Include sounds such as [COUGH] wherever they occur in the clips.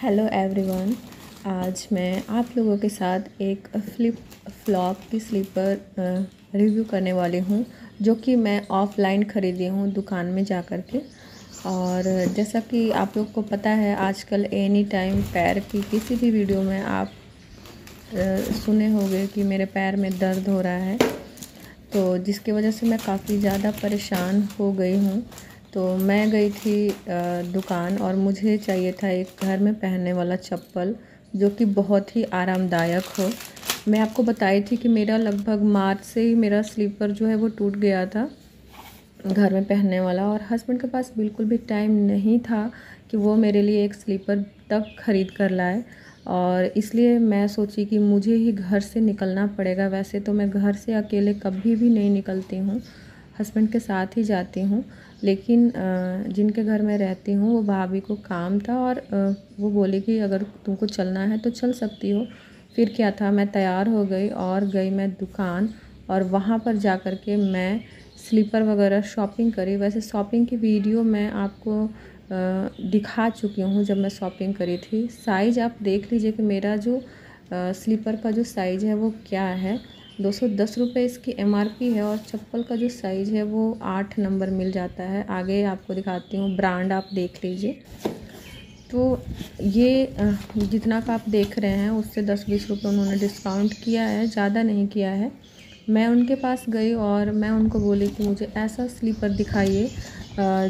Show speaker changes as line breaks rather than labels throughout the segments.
hello everyone आज मैं आप लोगों के साथ एक फ्लिप फ्लॉप की स्लीपर रिव्यू करने वाली हूँ जो कि मैं ऑफ़लाइन ख़रीदी हूँ दुकान में जा कर के और जैसा कि आप लोग को पता है आजकल एनी टाइम पैर की किसी भी वीडियो में आप सुने होंगे कि मेरे पैर में दर्द हो रहा है तो जिसकी वजह से मैं काफ़ी ज़्यादा परेशान हो गई हूँ तो मैं गई थी दुकान और मुझे चाहिए था एक घर में पहनने वाला चप्पल जो कि बहुत ही आरामदायक हो मैं आपको बताई थी कि मेरा लगभग मार्च से ही मेरा स्लीपर जो है वो टूट गया था घर में पहनने वाला और हस्बैंड के पास बिल्कुल भी टाइम नहीं था कि वो मेरे लिए एक स्लीपर तब ख़रीद कर लाए और इसलिए मैं सोची कि मुझे ही घर से निकलना पड़ेगा वैसे तो मैं घर से अकेले कभी भी नहीं निकलती हूँ हस्बैंड के साथ ही जाती हूँ लेकिन जिनके घर में रहती हूँ वो भाभी को काम था और वो बोले कि अगर तुमको चलना है तो चल सकती हो फिर क्या था मैं तैयार हो गई और गई मैं दुकान और वहाँ पर जा कर के मैं स्लीपर वगैरह शॉपिंग करी वैसे शॉपिंग की वीडियो मैं आपको दिखा चुकी हूँ जब मैं शॉपिंग करी थी साइज़ आप देख लीजिए कि मेरा जो स्लीपर का जो साइज़ है वो क्या है दो सौ दस रुपये इसकी एम आर पी है और चप्पल का जो साइज़ है वो आठ नंबर मिल जाता है आगे आपको दिखाती हूँ ब्रांड आप देख लीजिए तो ये जितना का आप देख रहे हैं उससे दस बीस रुपये उन्होंने डिस्काउंट किया है ज़्यादा नहीं किया है मैं उनके पास गई और मैं उनको बोली कि मुझे ऐसा स्लीपर दिखाइए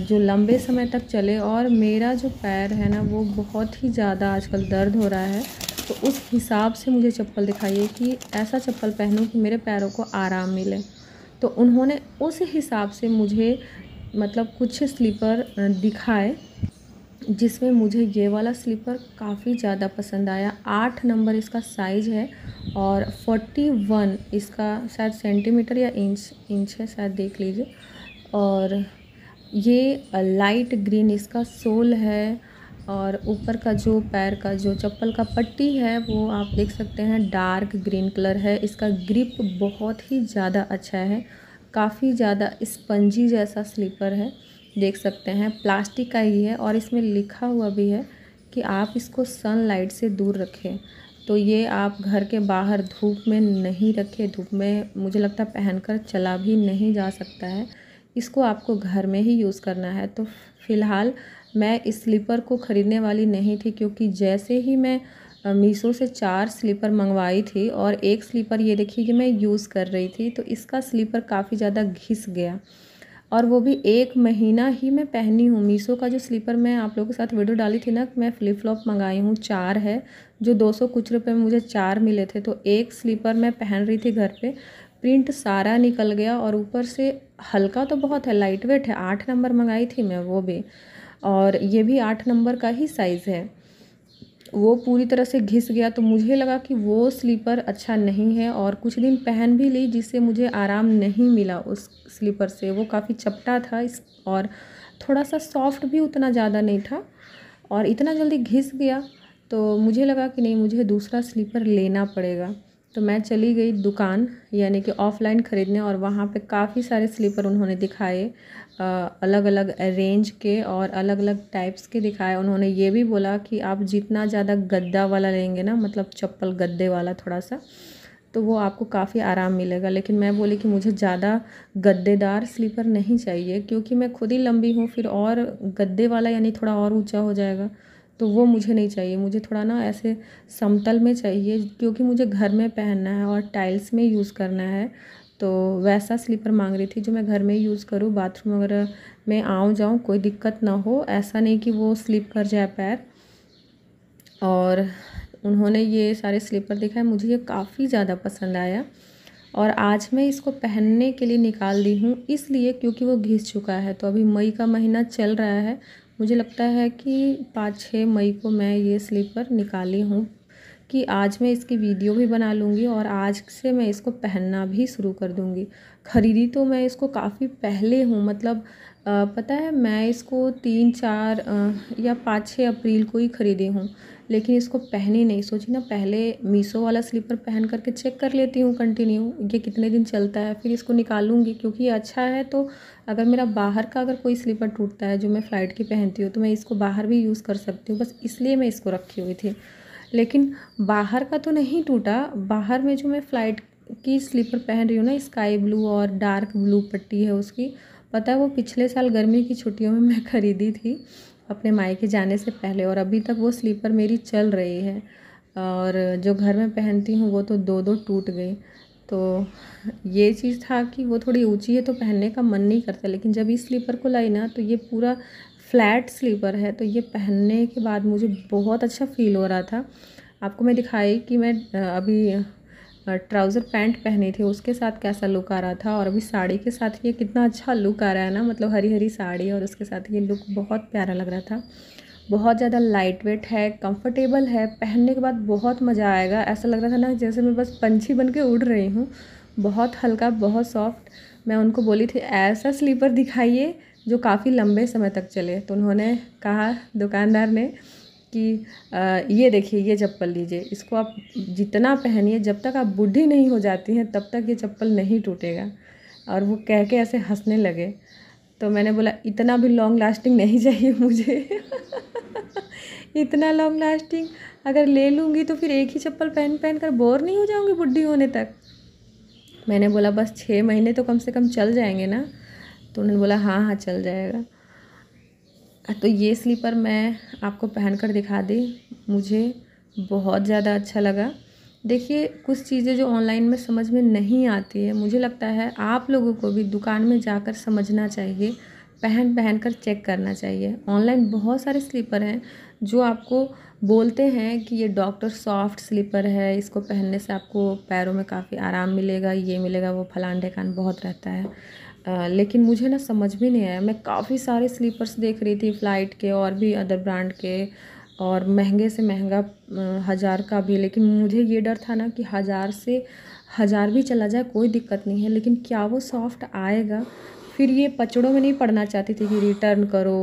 जो लंबे समय तक चले और मेरा जो पैर है ना वो बहुत ही ज़्यादा आजकल दर्द हो रहा है तो उस हिसाब से मुझे चप्पल दिखाइए कि ऐसा चप्पल पहनूं कि मेरे पैरों को आराम मिले तो उन्होंने उस हिसाब से मुझे मतलब कुछ स्लीपर दिखाए जिसमें मुझे ये वाला स्लीपर काफ़ी ज़्यादा पसंद आया आठ नंबर इसका साइज़ है और फोर्टी वन इसका शायद सेंटीमीटर या इंच इंच है शायद देख लीजिए और ये लाइट ग्रीन इसका सोल है और ऊपर का जो पैर का जो चप्पल का पट्टी है वो आप देख सकते हैं डार्क ग्रीन कलर है इसका ग्रिप बहुत ही ज़्यादा अच्छा है काफ़ी ज़्यादा स्पंजी जैसा स्लीपर है देख सकते हैं प्लास्टिक का ही है और इसमें लिखा हुआ भी है कि आप इसको सनलाइट से दूर रखें तो ये आप घर के बाहर धूप में नहीं रखें धूप में मुझे लगता पहन पहनकर चला भी नहीं जा सकता है इसको आपको घर में ही यूज़ करना है तो फ़िलहाल मैं इस स्लीपर को ख़रीदने वाली नहीं थी क्योंकि जैसे ही मैं मीशो से चार स्लीपर मंगवाई थी और एक स्लीपर ये देखिए कि मैं यूज़ कर रही थी तो इसका स्लीपर काफ़ी ज़्यादा घिस गया और वो भी एक महीना ही मैं पहनी हूँ मीशो का जो स्लीपर मैं आप लोगों के साथ वीडियो डाली थी ना मैं फ्लिप फ्लॉप मंगाई हूँ चार है जो दो सौ कुछ रुपये में मुझे चार मिले थे तो एक स्लीपर मैं पहन रही थी घर पे प्रिंट सारा निकल गया और ऊपर से हल्का तो बहुत है लाइट वेट है आठ नंबर मंगाई थी मैं वो भी और ये भी आठ नंबर का ही साइज़ है वो पूरी तरह से घिस गया तो मुझे लगा कि वो स्लीपर अच्छा नहीं है और कुछ दिन पहन भी ली जिससे मुझे आराम नहीं मिला उस स्लीपर से वो काफ़ी चपटा था इस और थोड़ा सा सॉफ्ट भी उतना ज़्यादा नहीं था और इतना जल्दी घिस गया तो मुझे लगा कि नहीं मुझे दूसरा स्लीपर लेना पड़ेगा तो मैं चली गई दुकान यानी कि ऑफ़लाइन ख़रीदने और वहाँ पे काफ़ी सारे स्लीपर उन्होंने दिखाए अलग अलग रेंज के और अलग अलग टाइप्स के दिखाए उन्होंने ये भी बोला कि आप जितना ज़्यादा गद्दा वाला लेंगे ना मतलब चप्पल गद्दे वाला थोड़ा सा तो वो आपको काफ़ी आराम मिलेगा लेकिन मैं बोली कि मुझे ज़्यादा गद्देदार स्लीपर नहीं चाहिए क्योंकि मैं खुद ही लंबी हूँ फिर और गद्दे वाला यानी थोड़ा और ऊँचा हो जाएगा तो वो मुझे नहीं चाहिए मुझे थोड़ा ना ऐसे समतल में चाहिए क्योंकि मुझे घर में पहनना है और टाइल्स में यूज़ करना है तो वैसा स्लीपर मांग रही थी जो मैं घर में यूज़ करूँ बाथरूम वगैरह में आऊँ जाऊँ कोई दिक्कत ना हो ऐसा नहीं कि वो स्लिप कर जाए पैर और उन्होंने ये सारे स्लीपर दिखाए मुझे ये काफ़ी ज़्यादा पसंद आया और आज मैं इसको पहनने के लिए निकाल दी हूँ इसलिए क्योंकि वो घिस चुका है तो अभी मई का महीना चल रहा है मुझे लगता है कि पाँच छः मई को मैं ये स्लीपर निकाली हूँ कि आज मैं इसकी वीडियो भी बना लूँगी और आज से मैं इसको पहनना भी शुरू कर दूँगी ख़रीदी तो मैं इसको काफ़ी पहले हूँ मतलब पता है मैं इसको तीन चार या पाँच छः अप्रैल को ही ख़रीदी हूँ लेकिन इसको पहने नहीं सोची ना पहले मीसो वाला स्लीपर पहन करके चेक कर लेती हूँ कंटिन्यू ये कितने दिन चलता है फिर इसको निकालूंगी क्योंकि ये अच्छा है तो अगर मेरा बाहर का अगर कोई स्लीपर टूटता है जो मैं फ़्लाइट की पहनती हूँ तो मैं इसको बाहर भी यूज़ कर सकती हूँ बस इसलिए मैं इसको रखी हुई थी लेकिन बाहर का तो नहीं टूटा बाहर में जो मैं फ़्लाइट की स्लीपर पहन रही हूँ ना स्काई ब्लू और डार्क ब्लू पट्टी है उसकी पता है वो पिछले साल गर्मी की छुट्टियों में मैं ख़रीदी थी अपने मायके जाने से पहले और अभी तक वो स्लीपर मेरी चल रही है और जो घर में पहनती हूँ वो तो दो दो टूट गई तो ये चीज़ था कि वो थोड़ी ऊंची है तो पहनने का मन नहीं करता लेकिन जब इस स्लीपर को लाई ना तो ये पूरा फ्लैट स्लीपर है तो ये पहनने के बाद मुझे बहुत अच्छा फील हो रहा था आपको मैं दिखाई कि मैं अभी ट्राउज़र पैंट पहने थे उसके साथ कैसा लुक आ रहा था और अभी साड़ी के साथ ये कितना अच्छा लुक आ रहा है ना मतलब हरी हरी साड़ी और उसके साथ ये लुक बहुत प्यारा लग रहा था बहुत ज़्यादा लाइट वेट है कंफर्टेबल है पहनने के बाद बहुत मज़ा आएगा ऐसा लग रहा था ना जैसे मैं बस पंछी बन के उड़ रही हूँ बहुत हल्का बहुत सॉफ्ट मैं उनको बोली थी ऐसा स्लीपर दिखाइए जो काफ़ी लंबे समय तक चले तो उन्होंने कहा दुकानदार ने कि ये देखिए ये चप्पल लीजिए इसको आप जितना पहनिए जब तक आप बूढ़ी नहीं हो जाती हैं तब तक ये चप्पल नहीं टूटेगा और वो कह के ऐसे हंसने लगे तो मैंने बोला इतना भी लॉन्ग लास्टिंग नहीं चाहिए मुझे [LAUGHS] इतना लॉन्ग लास्टिंग अगर ले लूँगी तो फिर एक ही चप्पल पहन पहन कर बोर नहीं हो जाऊँगी बुढ़ी होने तक मैंने बोला बस छः महीने तो कम से कम चल जाएंगे ना तो उन्होंने बोला हाँ हाँ चल जाएगा तो ये स्लीपर मैं आपको पहन कर दिखा दी मुझे बहुत ज़्यादा अच्छा लगा देखिए कुछ चीज़ें जो ऑनलाइन में समझ में नहीं आती है मुझे लगता है आप लोगों को भी दुकान में जाकर समझना चाहिए पहन पहन कर चेक करना चाहिए ऑनलाइन बहुत सारे स्लीपर हैं जो आपको बोलते हैं कि ये डॉक्टर सॉफ्ट स्लीपर है इसको पहनने से आपको पैरों में काफ़ी आराम मिलेगा ये मिलेगा वो फलान ढेकान बहुत रहता है आ, लेकिन मुझे ना समझ भी नहीं आया मैं काफ़ी सारे स्लीपर्स देख रही थी फ़्लाइट के और भी अदर ब्रांड के और महंगे से महंगा हज़ार का भी लेकिन मुझे ये डर था ना कि हज़ार से हज़ार भी चला जाए कोई दिक्कत नहीं है लेकिन क्या वो सॉफ्ट आएगा फिर ये पचड़ों में नहीं पढ़ना चाहती थी कि रिटर्न करो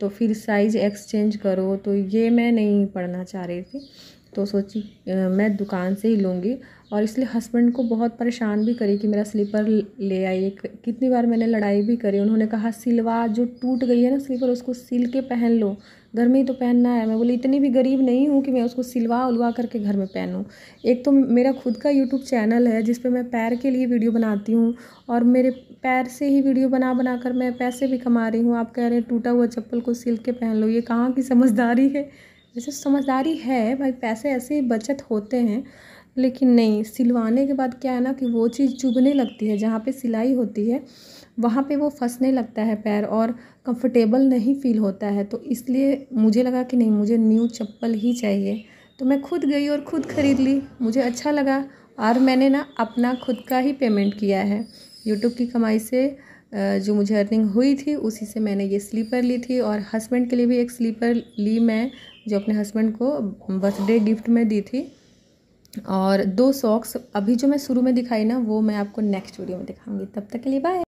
तो फिर साइज़ एक्सचेंज करो तो ये मैं नहीं पढ़ना चाह रही थी तो सोची मैं दुकान से ही लूँगी और इसलिए हस्बैंड को बहुत परेशान भी करी कि मेरा स्लीपर ले आइए कितनी बार मैंने लड़ाई भी करी उन्होंने कहा सिलवा जो टूट गई है ना स्लीपर उसको सिल के पहन लो घर में ही तो पहनना है मैं बोली इतनी भी गरीब नहीं हूँ कि मैं उसको सिलवा उलवा करके घर में पहनूँ एक तो मेरा खुद का यूट्यूब चैनल है जिस पर मैं पैर के लिए वीडियो बनाती हूँ और मेरे पैर से ही वीडियो बना बना कर मैं पैसे भी कमा रही हूँ आप कह रहे हैं टूटा हुआ चप्पल को सिल के पहन लो ये कहाँ की समझदारी है वैसे समझदारी है भाई पैसे ऐसे ही बचत होते हैं लेकिन नहीं सिलवाने के बाद क्या है ना कि वो चीज़ चुभने लगती है जहाँ पे सिलाई होती है वहाँ पे वो फंसने लगता है पैर और कंफर्टेबल नहीं फील होता है तो इसलिए मुझे लगा कि नहीं मुझे न्यू चप्पल ही चाहिए तो मैं खुद गई और ख़ुद ख़रीद ली मुझे अच्छा लगा और मैंने ना अपना खुद का ही पेमेंट किया है यूट्यूब की कमाई से जो मुझे अर्निंग हुई थी उसी से मैंने ये स्लीपर ली थी और हस्बैंड के लिए भी एक स्लीपर ली मैं जो अपने हस्बैंड को बर्थडे गिफ्ट में दी थी और दो सॉक्स अभी जो मैं शुरू में दिखाई ना वो मैं आपको नेक्स्ट वीडियो में दिखाऊंगी तब तक के लिए बाय